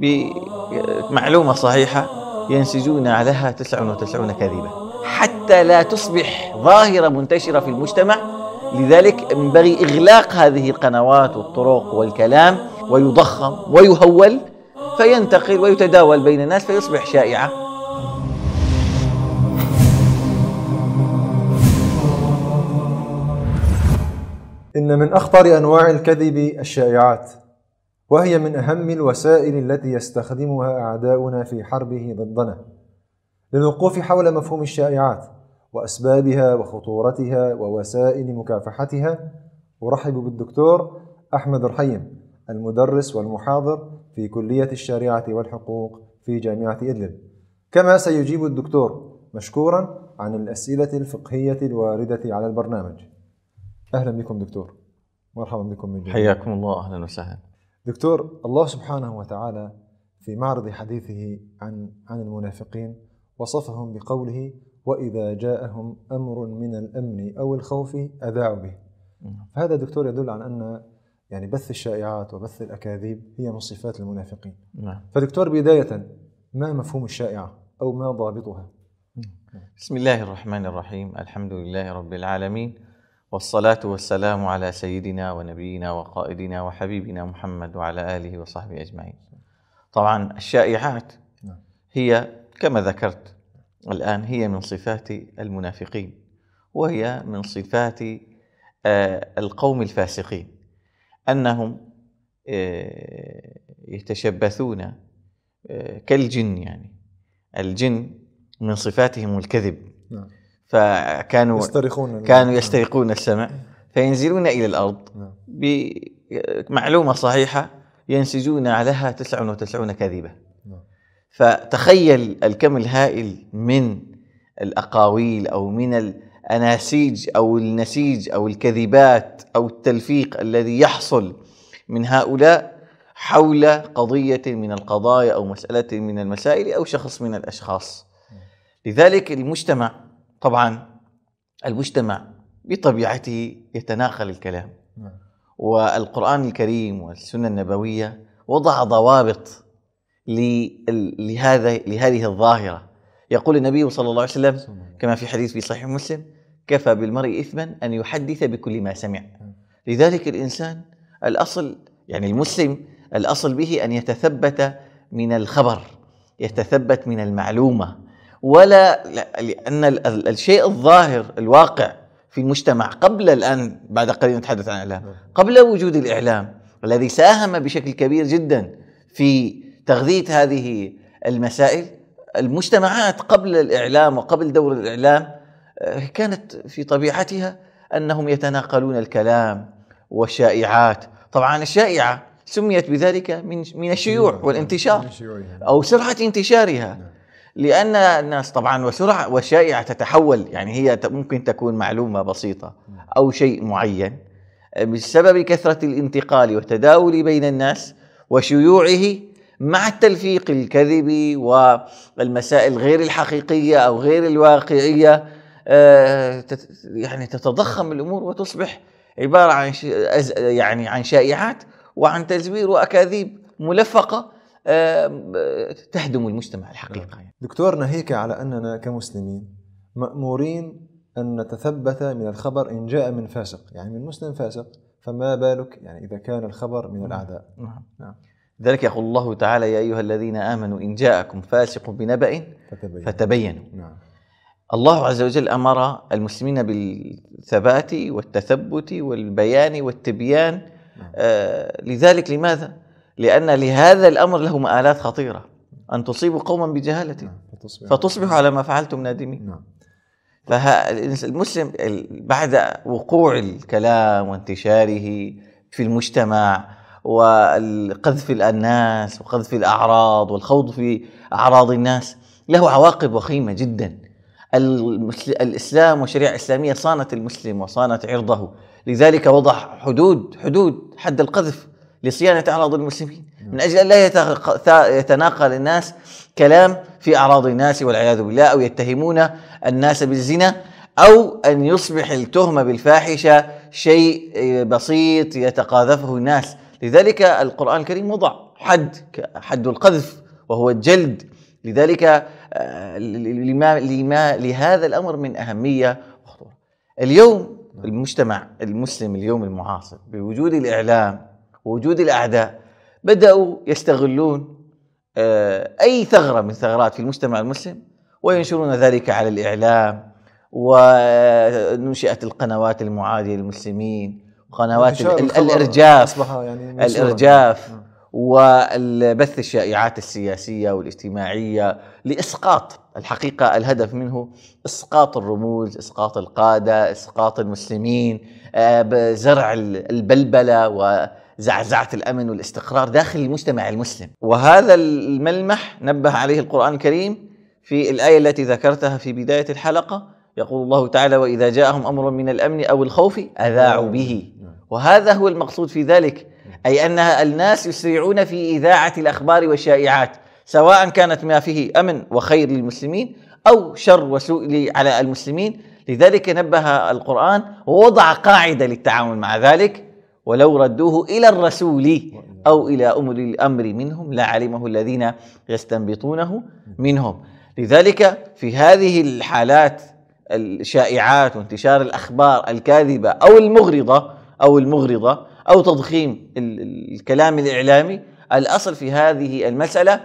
بمعلومة صحيحة ينسجون عليها 99 كذبة حتى لا تصبح ظاهرة منتشرة في المجتمع لذلك ينبغي إغلاق هذه القنوات والطرق والكلام ويضخم ويهول فينتقل ويتداول بين الناس فيصبح شائعة إن من أخطر أنواع الكذب الشائعات وهي من أهم الوسائل التي يستخدمها أعداؤنا في حربه ضدنا للوقوف حول مفهوم الشائعات وأسبابها وخطورتها ووسائل مكافحتها أرحب بالدكتور أحمد الرحيم المدرس والمحاضر في كلية الشريعة والحقوق في جامعة إدلب كما سيجيب الدكتور مشكورا عن الأسئلة الفقهية الواردة على البرنامج أهلا بكم دكتور مرحبا بكم من حياكم الله أهلا وسهلا دكتور الله سبحانه وتعالى في معرض حديثه عن عن المنافقين وصفهم بقوله واذا جاءهم امر من الامن او الخوف اذاعوا به. نعم. فهذا دكتور يدل عن ان يعني بث الشائعات وبث الاكاذيب هي من صفات المنافقين. نعم. فدكتور بدايه ما مفهوم الشائعه او ما ضابطها؟ نعم. بسم الله الرحمن الرحيم، الحمد لله رب العالمين. والصلاة والسلام على سيدنا ونبينا وقائدنا وحبيبنا محمد وعلى آله وصحبه أجمعين طبعا الشائعات نعم. هي كما ذكرت الآن هي من صفات المنافقين وهي من صفات آه، القوم الفاسقين أنهم آه، يتشبثون آه، كالجن يعني الجن من صفاتهم الكذب نعم. فكانوا يسترقون كانوا يسترقون السمع فينزلون الى الارض نعم. بمعلومه صحيحه ينسجون عليها 99 كذبه نعم. فتخيل الكم الهائل من الاقاويل او من الاناسيج او النسيج او الكذبات او التلفيق الذي يحصل من هؤلاء حول قضيه من القضايا او مساله من المسائل او شخص من الاشخاص نعم. لذلك المجتمع طبعا المجتمع بطبيعته يتناقل الكلام نعم. والقرآن الكريم والسنة النبوية وضع ضوابط لهذا لهذه الظاهرة يقول النبي صلى الله عليه وسلم كما في حديث في صحيح مسلم كفى بالمرء إثما أن يحدث بكل ما سمع نعم. لذلك الإنسان الأصل يعني المسلم الأصل به أن يتثبت من الخبر يتثبت من المعلومة ولا لأن الشيء الظاهر الواقع في المجتمع قبل الآن بعد قليل نتحدث عن الإعلام قبل وجود الإعلام الذي ساهم بشكل كبير جدا في تغذية هذه المسائل المجتمعات قبل الإعلام وقبل دور الإعلام آه، كانت في طبيعتها أنهم يتناقلون الكلام والشائعات طبعا الشائعة سميت بذلك من من الشيوع والانتشار أو سرعة انتشارها نعم. لان الناس طبعا وسرعه وشائعه تتحول يعني هي ممكن تكون معلومه بسيطه او شيء معين آه، بسبب كثره الانتقال والتداول بين الناس وشيوعه مع التلفيق الكذبي والمسائل غير الحقيقيه او غير الواقعيه آه، يعني تتضخم الامور وتصبح عباره عن يعني عن شائعات وعن تزوير واكاذيب ملفقه تهدم المجتمع الحقيقه نعم. يعني. دكتور ناهيك على اننا كمسلمين مامورين ان نتثبت من الخبر ان جاء من فاسق يعني من مسلم فاسق فما بالك يعني اذا كان الخبر من نعم. الاعداء نعم نعم ذلك يقول الله تعالى يا ايها الذين امنوا ان جاءكم فاسق بنبأ فتبينوا, فتبينوا. نعم. الله عز وجل امر المسلمين بالثبات والتثبت والبيان والتبيان نعم. آه لذلك لماذا؟ لأن لهذا الأمر له مآلات خطيرة أن تصيبوا قوما بجهالة نعم، فتصبحوا على ما فعلتم نادمين نعم. فالمسلم بعد وقوع الكلام وانتشاره في المجتمع وقذف الناس وقذف الأعراض والخوض في أعراض الناس له عواقب وخيمة جدا الإسلام والشريعة الإسلامية صانت المسلم وصانت عرضه لذلك وضع حدود حدود حد القذف لصيانة أعراض المسلمين نعم. من أجل أن لا يتناقل الناس كلام في أعراض الناس والعياذ بالله أو يتهمون الناس بالزنا أو أن يصبح التهمة بالفاحشة شيء بسيط يتقاذفه الناس لذلك القرآن الكريم وضع حد حد القذف وهو الجلد لذلك آه، لما, لما لهذا الأمر من أهمية وخطورة اليوم نعم. المجتمع المسلم اليوم المعاصر بوجود الإعلام ووجود الأعداء بدأوا يستغلون آه، أي ثغرة من ثغرات في المجتمع المسلم وينشرون ذلك على الإعلام ونشأت القنوات المعادية للمسلمين قنوات الإرجاف يعني الإرجاف نعم. وبث الشائعات السياسية والاجتماعية لإسقاط الحقيقة الهدف منه إسقاط الرموز إسقاط القادة إسقاط المسلمين آه، زرع البلبلة زعزعة الأمن والاستقرار داخل المجتمع المسلم وهذا الملمح نبه عليه القرآن الكريم في الآية التي ذكرتها في بداية الحلقة يقول الله تعالى وإذا جاءهم أمر من الأمن أو الخوف أذاعوا به وهذا هو المقصود في ذلك أي أن الناس يسرعون في إذاعة الأخبار والشائعات سواء كانت ما فيه أمن وخير للمسلمين أو شر وسوء على المسلمين لذلك نبه القرآن ووضع قاعدة للتعامل مع ذلك ولو ردوه إلى الرسول أو إلى أولي الأمر منهم لعلمه الذين يستنبطونه منهم لذلك في هذه الحالات الشائعات وانتشار الأخبار الكاذبة أو المغرضة أو المغرضة أو تضخيم الكلام الإعلامي الأصل في هذه المسألة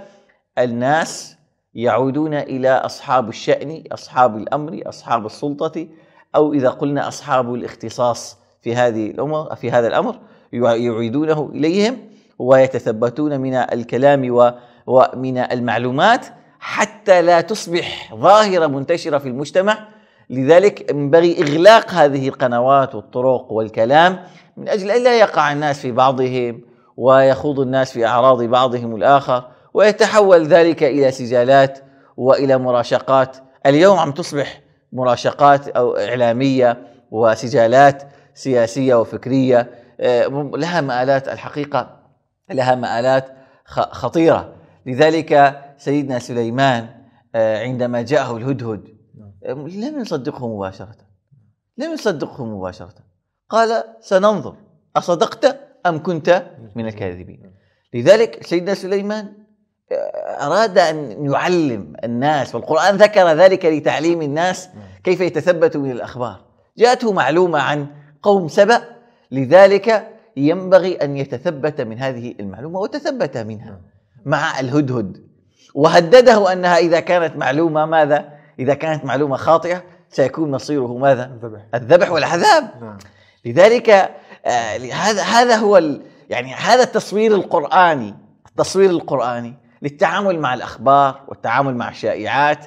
الناس يعودون إلى أصحاب الشأن أصحاب الأمر أصحاب السلطة أو إذا قلنا أصحاب الاختصاص في هذه الأمر في هذا الأمر يعيدونه إليهم ويتثبتون من الكلام ومن المعلومات حتى لا تصبح ظاهرة منتشرة في المجتمع لذلك ينبغي إغلاق هذه القنوات والطرق والكلام من أجل ألا يقع الناس في بعضهم ويخوض الناس في أعراض بعضهم الآخر ويتحول ذلك إلى سجالات وإلى مراشقات اليوم عم تصبح مراشقات أو إعلامية وسجالات سياسية وفكرية آه، لها مآلات الحقيقة لها مآلات خطيرة لذلك سيدنا سليمان آه، عندما جاءه الهدهد نعم. آه، لم يصدقه مباشرة لم يصدقه مباشرة قال سننظر أصدقت أم كنت من الكاذبين نعم. لذلك سيدنا سليمان أراد أن يعلم الناس والقرآن ذكر ذلك لتعليم الناس نعم. كيف يتثبتوا من الأخبار جاءته معلومة عن قوم سبأ لذلك ينبغي أن يتثبت من هذه المعلومة وتثبت منها مع الهدهد وهدده أنها إذا كانت معلومة ماذا؟ إذا كانت معلومة خاطئة سيكون مصيره ماذا؟ الذبح, الذبح والعذاب نعم. لذلك آه هذا هذا هو يعني هذا التصوير القرآني التصوير القرآني للتعامل مع الأخبار والتعامل مع الشائعات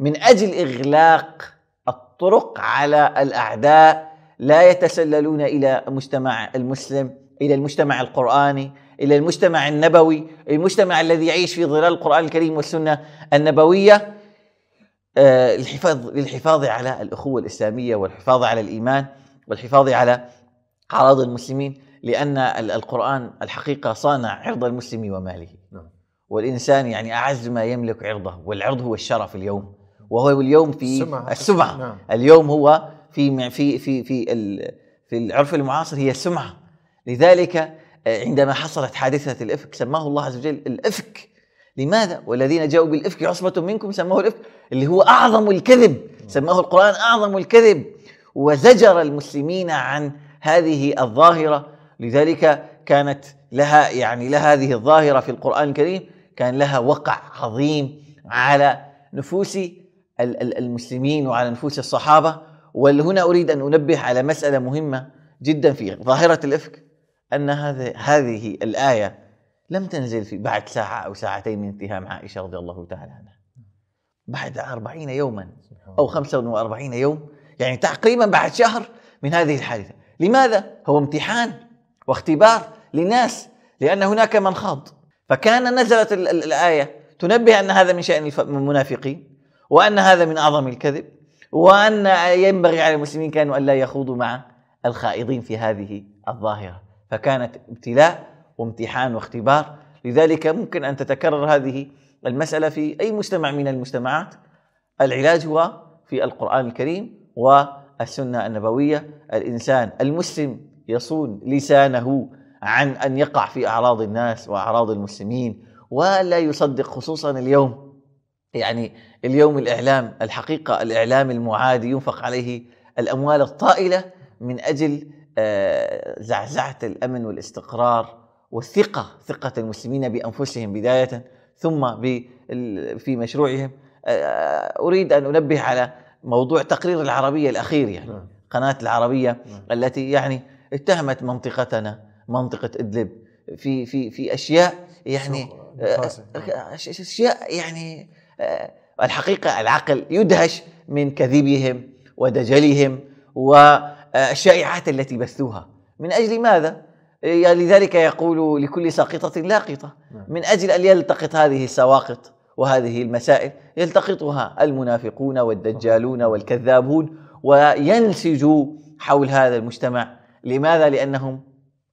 من أجل إغلاق الطرق على الأعداء لا يتسللون الى مجتمع المسلم الى المجتمع القراني الى المجتمع النبوي المجتمع الذي يعيش في ظلال القران الكريم والسنه النبويه آه، الحفاظ للحفاظ على الاخوه الاسلاميه والحفاظ على الايمان والحفاظ على اعراض المسلمين لان القران الحقيقه صانع عرض المسلم وماله نعم. والانسان يعني اعز ما يملك عرضه والعرض هو الشرف اليوم وهو اليوم في السمعة, السمعة. نعم. اليوم هو في في في في في العرف المعاصر هي السمعه لذلك آه، عندما حصلت حادثه الافك سماه الله عز وجل الافك لماذا والذين جاؤوا بالافك عصبه منكم سماه الافك اللي هو اعظم الكذب سماه القران اعظم الكذب وزجر المسلمين عن هذه الظاهره لذلك كانت لها يعني لها هذه الظاهره في القران الكريم كان لها وقع عظيم على نفوس المسلمين وعلى نفوس الصحابه وهنا اريد ان انبه على مساله مهمه جدا في ظاهره الافك ان هذا هذه الايه لم تنزل في بعد ساعه او ساعتين من اتهام عائشه رضي الله تعالى عنها بعد أربعين يوما او 45 يوم يعني تقريبا بعد شهر من هذه الحادثه لماذا هو امتحان واختبار لناس لان هناك من خاض فكان نزلت الايه تنبه ان هذا من شان المنافقين وان هذا من اعظم الكذب وأن ينبغي على المسلمين كانوا ألا يخوضوا مع الخائضين في هذه الظاهرة فكانت ابتلاء وامتحان واختبار لذلك ممكن أن تتكرر هذه المسألة في أي مجتمع من المجتمعات العلاج هو في القرآن الكريم والسنة النبوية الإنسان المسلم يصون لسانه عن أن يقع في أعراض الناس وأعراض المسلمين ولا يصدق خصوصا اليوم يعني اليوم الإعلام الحقيقة الإعلام المعادي ينفق عليه الأموال الطائلة من أجل آه، زعزعة الأمن والاستقرار والثقة ثقة المسلمين بأنفسهم بداية ثم في مشروعهم آه، أريد أن أنبه على موضوع تقرير العربية الأخير يعني نعم. قناة العربية نعم. التي يعني اتهمت منطقتنا منطقة إدلب في في في أشياء يعني آه، أشياء يعني الحقيقة العقل يدهش من كذبهم ودجلهم والشائعات التي بثوها من أجل ماذا؟ لذلك يقول لكل ساقطة لاقطة نعم. من أجل أن يلتقط هذه السواقط وهذه المسائل يلتقطها المنافقون والدجالون والكذابون وينسجوا حول هذا المجتمع لماذا؟ لأنهم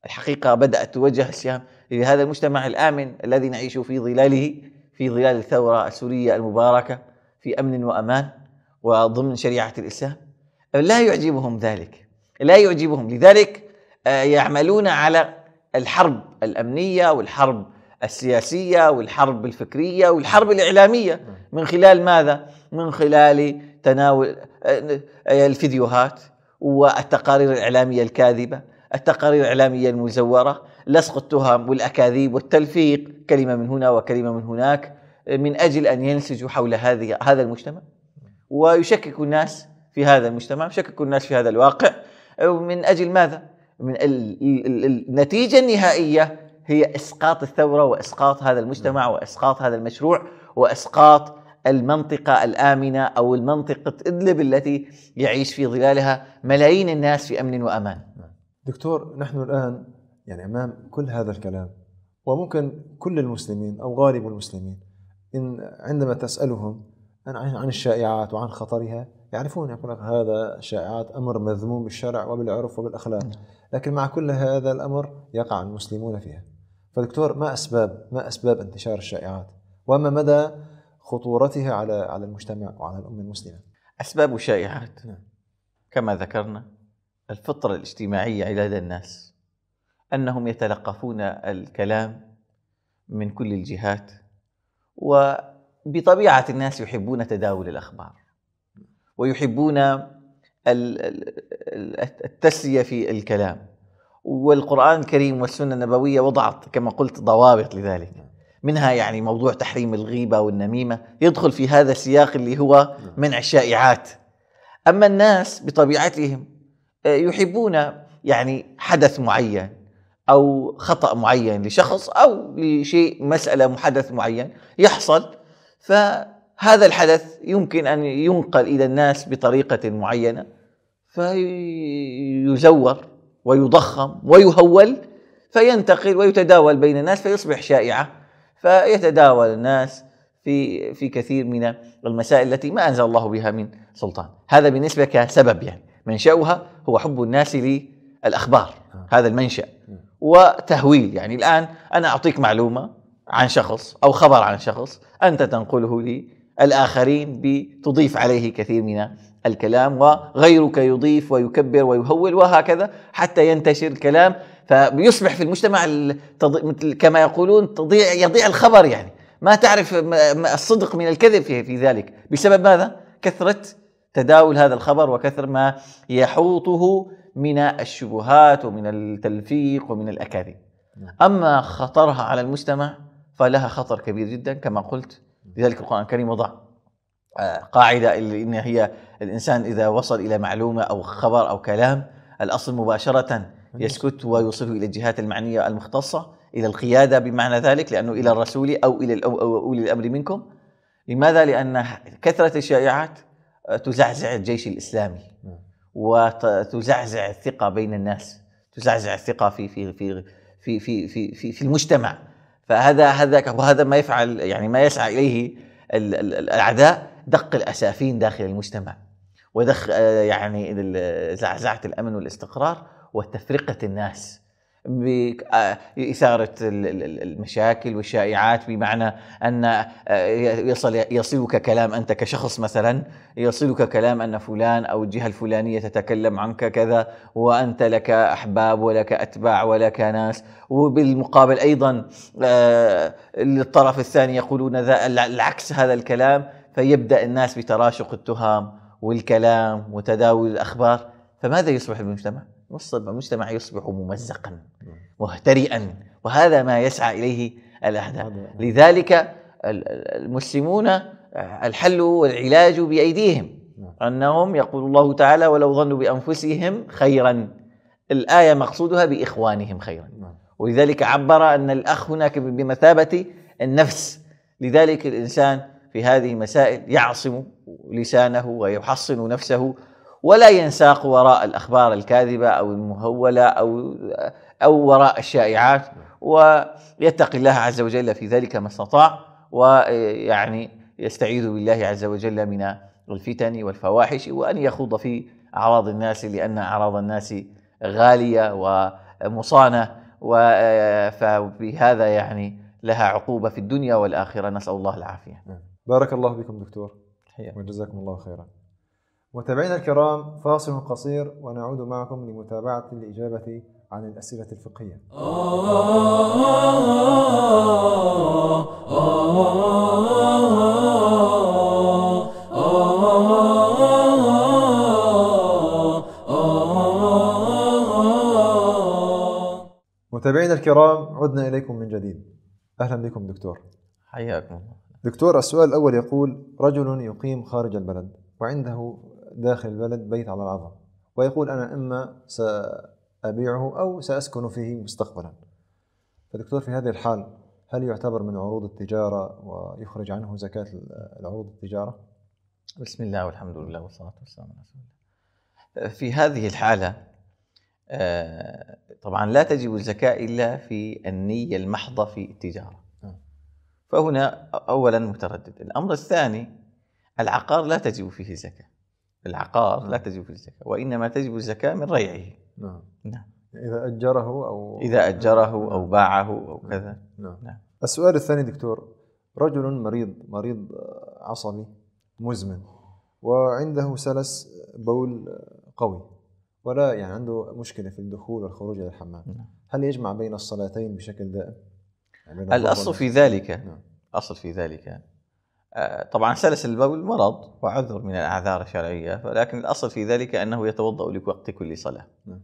الحقيقة بدأت توجه السهام لهذا المجتمع الآمن الذي نعيش في ظلاله في ظلال الثورة السورية المباركة في أمن وأمان وضمن شريعة الإسلام لا يعجبهم ذلك لا يعجبهم لذلك آه، يعملون على الحرب الأمنية والحرب السياسية والحرب الفكرية والحرب الإعلامية من خلال ماذا؟ من خلال تناول آه، آه، الفيديوهات والتقارير الإعلامية الكاذبة التقارير الإعلامية المزورة لصق التهم والاكاذيب والتلفيق كلمه من هنا وكلمه من هناك من اجل ان ينسجوا حول هذه هذا المجتمع ويشككوا الناس في هذا المجتمع يشككوا الناس في هذا الواقع من اجل ماذا؟ من النتيجه النهائيه هي اسقاط الثوره واسقاط هذا المجتمع نعم. واسقاط هذا المشروع واسقاط المنطقة الآمنة أو المنطقة إدلب التي يعيش في ظلالها ملايين الناس في أمن وأمان نعم. دكتور نحن الآن يعني أمام كل هذا الكلام وممكن كل المسلمين أو غالب المسلمين إن عندما تسألهم عن الشائعات وعن خطرها يعرفون يقول لك هذا شائعات أمر مذموم بالشرع وبالعرف وبالأخلاق نعم. لكن مع كل هذا الأمر يقع المسلمون فيها فدكتور ما أسباب ما أسباب انتشار الشائعات وما مدى خطورتها على على المجتمع وعلى الأمة المسلمة أسباب الشائعات نعم. كما ذكرنا الفطرة الاجتماعية لدى الناس انهم يتلقفون الكلام من كل الجهات وبطبيعه الناس يحبون تداول الاخبار ويحبون التسليه في الكلام والقران الكريم والسنه النبويه وضعت كما قلت ضوابط لذلك منها يعني موضوع تحريم الغيبه والنميمه يدخل في هذا السياق اللي هو منع الشائعات اما الناس بطبيعتهم آه، يحبون يعني حدث معين او خطا معين لشخص او لشيء مساله محدث معين يحصل فهذا الحدث يمكن ان ينقل الى الناس بطريقه معينه فيزور ويضخم ويهول فينتقل ويتداول بين الناس فيصبح شائعه فيتداول الناس في في كثير من المسائل التي ما انزل الله بها من سلطان، هذا بالنسبه كسبب يعني منشاها هو حب الناس للاخبار آه. هذا المنشا وتهويل يعني الآن أنا أعطيك معلومة عن شخص أو خبر عن شخص أنت تنقله لي الآخرين بتضيف عليه كثير من الكلام وغيرك يضيف ويكبر ويهول وهكذا حتى ينتشر الكلام فبيصبح في المجتمع كما يقولون تضيع يضيع الخبر يعني ما تعرف الصدق من الكذب في, في ذلك بسبب ماذا؟ كثرة تداول هذا الخبر وكثر ما يحوطه من الشبهات ومن التلفيق ومن الاكاذيب نعم. اما خطرها على المجتمع فلها خطر كبير جدا كما قلت لذلك القران الكريم وضع آه، قاعده ان هي الانسان اذا وصل الى معلومه او خبر او كلام الاصل مباشره يسكت ويوصله الى الجهات المعنيه المختصه الى القياده بمعنى ذلك لانه الى نعم. الرسول او الى اولي الامر منكم لماذا؟ لان كثره الشائعات آه، تزعزع الجيش الاسلامي وتزعزع الثقه بين الناس تزعزع الثقه في في في في في في, في, في المجتمع فهذا هذا وهذا ما يفعل يعني ما يسعى اليه الاعداء دق الاسافين داخل المجتمع ودخ آه، يعني زعزعه الامن والاستقرار وتفرقه الناس بإثارة آه، المشاكل والشائعات بمعنى أن آه، يصل يصلك كلام أنت كشخص مثلا يصلك كلام أن فلان أو الجهة الفلانية تتكلم عنك كذا وأنت لك أحباب ولك أتباع ولك ناس وبالمقابل أيضا آه، للطرف الثاني يقولون العكس هذا الكلام فيبدأ الناس بتراشق التهم والكلام وتداول الأخبار فماذا يصبح المجتمع؟ المجتمع يصبح ممزقا مهترئا وهذا ما يسعى اليه الاهداف يعني. لذلك المسلمون الحل والعلاج بايديهم نعم. انهم يقول الله تعالى ولو ظنوا بانفسهم خيرا الايه مقصودها باخوانهم خيرا نعم. ولذلك عبر ان الاخ هناك بمثابه النفس لذلك الانسان في هذه المسائل يعصم لسانه ويحصن نفسه ولا ينساق وراء الأخبار الكاذبة أو المهولة أو أو وراء الشائعات ويتقي الله عز وجل في ذلك ما استطاع ويعني يستعيذ بالله عز وجل من الفتن والفواحش وأن يخوض في أعراض الناس لأن أعراض الناس غالية ومصانة فبهذا يعني لها عقوبة في الدنيا والآخرة نسأل الله العافية بارك الله بكم دكتور حياك وجزاكم الله خيرا متابعينا الكرام فاصل قصير ونعود معكم لمتابعة الإجابة عن الأسئلة الفقهية متابعينا الكرام عدنا إليكم من جديد أهلا بكم دكتور حياكم دكتور السؤال الأول يقول رجل يقيم خارج البلد وعنده داخل البلد بيت على العظم ويقول أنا إما سأبيعه أو سأسكن فيه مستقبلا فدكتور في هذه الحال هل يعتبر من عروض التجارة ويخرج عنه زكاة العروض التجارة؟ بسم الله والحمد لله والصلاة والسلام على رسول الله في هذه الحالة آه، طبعا لا تجب الزكاة إلا في النية المحضة في التجارة آه. فهنا أولا متردد الأمر الثاني العقار لا تجب فيه زكاه العقار لا نعم. تجب الزكاة وإنما تجب الزكاة من ريعه نعم نعم إذا أجره أو إذا أجره أو نعم. باعه أو نعم. كذا نعم. السؤال الثاني دكتور رجل مريض مريض عصبي مزمن وعنده سلس بول قوي ولا يعني عنده مشكلة في الدخول والخروج إلى الحمام نعم. هل يجمع بين الصلاتين بشكل دائم؟ يعني الأصل في ذلك نعم. أصل في ذلك آه، طبعا سلس البول مرض وعذر من الاعذار الشرعيه ولكن الاصل في ذلك انه يتوضا لوقت كل صلاه نعم.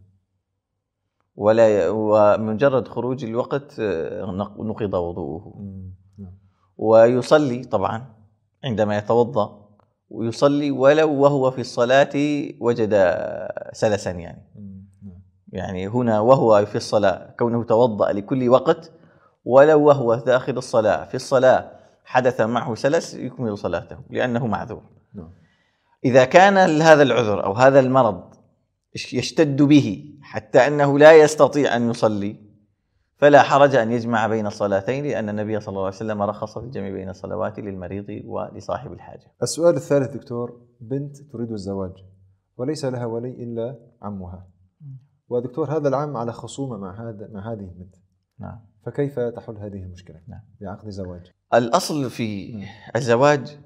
ولا ومجرد خروج الوقت آه، نقض وضوءه نعم. ويصلي طبعا عندما يتوضا ويصلي ولو وهو في الصلاه وجد سلسا يعني نعم. يعني هنا وهو في الصلاه كونه توضا لكل وقت ولو وهو داخل الصلاه في الصلاه حدث معه سلس يكمل صلاته لأنه معذور نعم. إذا كان هذا العذر أو هذا المرض يشتد به حتى أنه لا يستطيع أن يصلي فلا حرج أن يجمع بين الصلاتين لأن النبي صلى الله عليه وسلم رخص في الجمع بين الصلوات للمريض ولصاحب الحاجة السؤال الثالث دكتور بنت تريد الزواج وليس لها ولي إلا عمها ودكتور هذا العم على خصومة مع هذا مع هذه البنت نعم فكيف تحل هذه المشكلة نعم. بعقد زواج؟ الأصل في نعم. الزواج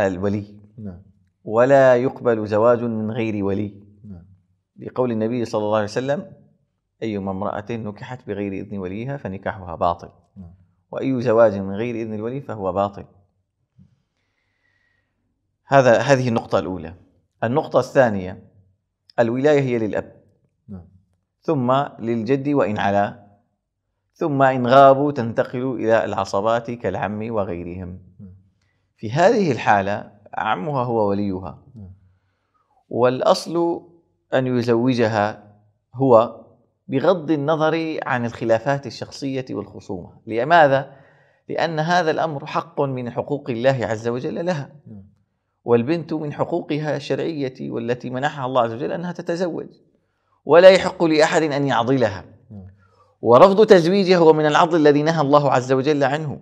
الولي نعم. ولا يقبل زواج من غير ولي نعم. لقول النبي صلى الله عليه وسلم أيما امرأة نكحت بغير إذن وليها فنكاحها باطل نعم. وأي زواج من غير إذن الولي فهو باطل هذا هذه النقطة الأولى النقطة الثانية الولاية هي للأب نعم. ثم للجد وإن على ثم إن غابوا تنتقل إلى العصبات كالعم وغيرهم في هذه الحالة عمها هو وليها والأصل أن يزوجها هو بغض النظر عن الخلافات الشخصية والخصومة لماذا؟ لأن هذا الأمر حق من حقوق الله عز وجل لها والبنت من حقوقها الشرعية والتي منحها الله عز وجل أنها تتزوج ولا يحق لأحد أن يعضلها ورفض تزويجه هو من العضل الذي نهى الله عز وجل عنه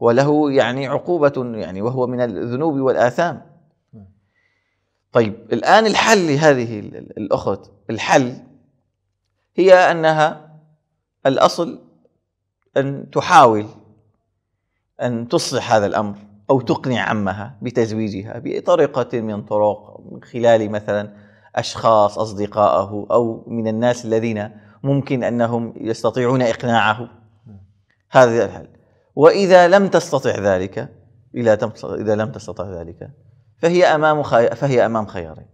وله يعني عقوبة يعني وهو من الذنوب والآثام طيب الآن الحل لهذه الأخت الحل هي أنها الأصل أن تحاول أن تصلح هذا الأمر أو تقنع عمها بتزويجها بطريقة من طرق من خلال مثلا أشخاص أصدقائه أو من الناس الذين ممكن انهم يستطيعون اقناعه هذا الحل واذا لم تستطع ذلك اذا لم تستطع ذلك فهي امام فهي امام خيارين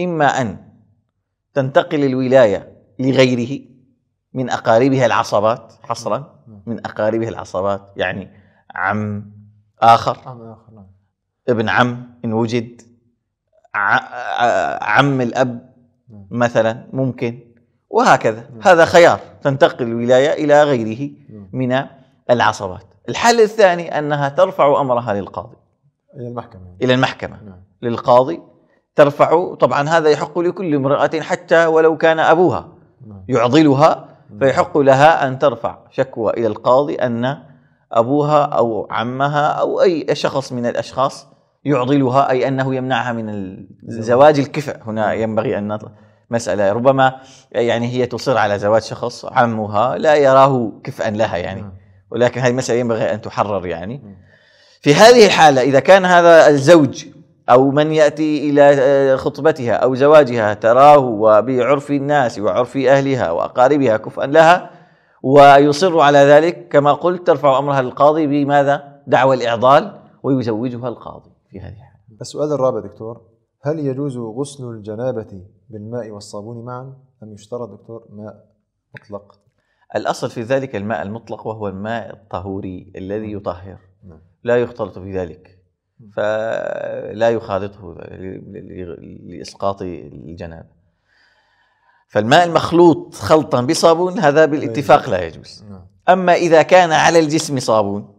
اما ان تنتقل الولايه لغيره من اقاربها العصبات حصرا من اقاربها العصبات يعني عم اخر نعم. ابن عم ان وجد عم الاب نعم. مثلا ممكن وهكذا هذا خيار تنتقل الولاية إلى غيره من العصبات الحل الثاني أنها ترفع أمرها للقاضي إلى المحكمة إلى المحكمة نعم. للقاضي ترفع طبعا هذا يحق لكل امرأة حتى ولو كان أبوها نعم. يعضلها نعم. فيحق لها أن ترفع شكوى إلى القاضي أن أبوها أو عمها أو أي شخص من الأشخاص يعضلها أي أنه يمنعها من الزواج الكفء هنا نعم. ينبغي أن مسألة ربما يعني هي تصر على زواج شخص عمها لا يراه كفءا لها يعني نعم. ولكن هذه المسألة ينبغي أن تحرر يعني نعم. في هذه الحالة إذا كان هذا الزوج أو من يأتي إلى خطبتها أو زواجها تراه وبعرف الناس وعرف أهلها وأقاربها كفءا لها ويصر على ذلك كما قلت ترفع أمرها للقاضي بماذا؟ دعوى الإعضال ويزوجها القاضي في هذه الحالة السؤال الرابع دكتور هل يجوز غسل الجنابة بالماء والصابون معا أم يشترط دكتور ماء مطلق؟ الأصل في ذلك الماء المطلق وهو الماء الطهوري الذي نعم. يطهر نعم. لا يختلط في ذلك نعم. فلا يخالطه لإسقاط الجناب فالماء المخلوط خلطا بصابون هذا بالاتفاق لا يجوز نعم. أما إذا كان على الجسم صابون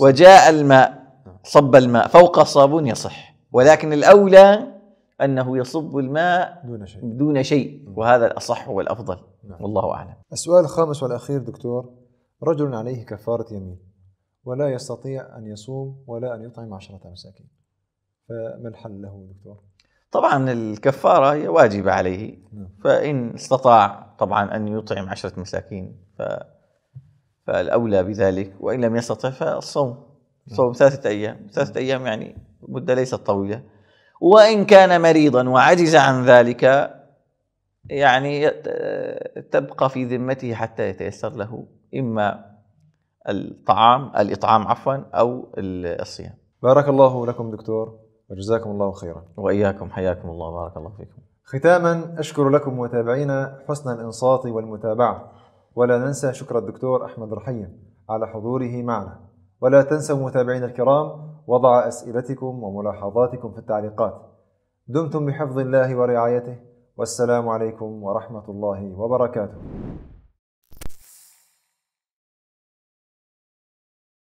وجاء الماء صب الماء فوق الصابون يصح ولكن الأولى انه يصب الماء دون شيء دون شيء وهذا الاصح والافضل نعم. والله اعلم. السؤال الخامس والاخير دكتور رجل عليه كفاره يمين ولا يستطيع ان يصوم ولا ان يطعم عشره مساكين فما الحل له دكتور؟ طبعا الكفاره هي واجبه عليه نعم. فان استطاع طبعا ان يطعم عشره مساكين ف فالاولى بذلك وان لم يستطع فالصوم نعم. صوم ثلاثه ايام ثلاثه ايام يعني مده ليست طويله وان كان مريضا وعجز عن ذلك يعني تبقى في ذمته حتى يتيسر له اما الطعام الاطعام عفوا او الصيام. بارك الله لكم دكتور وجزاكم الله خيرا. واياكم حياكم الله بارك الله فيكم. ختاما اشكر لكم متابعينا حسن الانصات والمتابعه ولا ننسى شكر الدكتور احمد رحيم على حضوره معنا ولا تنسوا متابعينا الكرام وضع أسئلتكم وملاحظاتكم في التعليقات دمتم بحفظ الله ورعايته والسلام عليكم ورحمة الله وبركاته